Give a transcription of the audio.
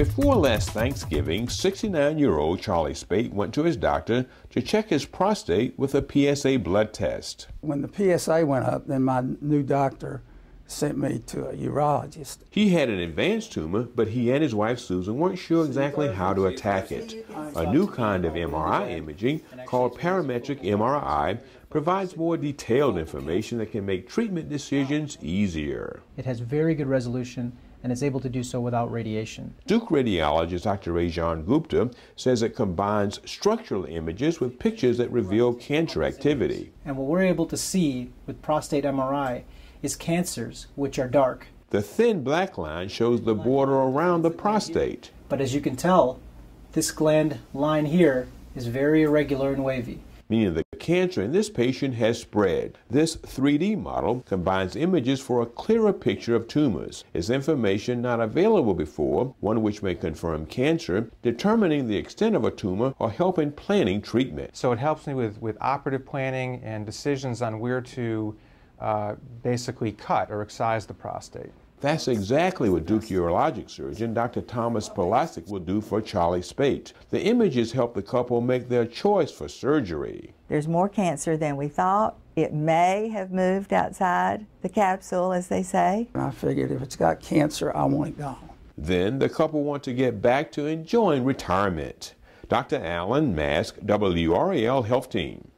Before last Thanksgiving, 69 year old Charlie Spate went to his doctor to check his prostate with a PSA blood test. When the PSA went up, then my new doctor sent me to a urologist. He had an advanced tumor, but he and his wife Susan weren't sure exactly how to attack it. A new kind of MRI imaging called parametric MRI provides more detailed information that can make treatment decisions easier. It has very good resolution and is able to do so without radiation. Duke radiologist Dr. Rajan Gupta says it combines structural images with pictures that reveal cancer activity. And what we're able to see with prostate MRI is cancers which are dark. The thin black line shows the border around the prostate. But as you can tell, this gland line here is very irregular and wavy meaning the cancer in this patient has spread. This 3D model combines images for a clearer picture of tumors. It's information not available before, one which may confirm cancer, determining the extent of a tumor, or help in planning treatment. So it helps me with, with operative planning and decisions on where to uh, basically cut or excise the prostate. That's exactly what Duke urologic surgeon Dr. Thomas Polasic will do for Charlie Spate. The images help the couple make their choice for surgery. There's more cancer than we thought. It may have moved outside the capsule, as they say. I figured if it's got cancer, I want it gone. Then the couple want to get back to enjoying retirement. Dr. Allen Mask, WREL Health Team.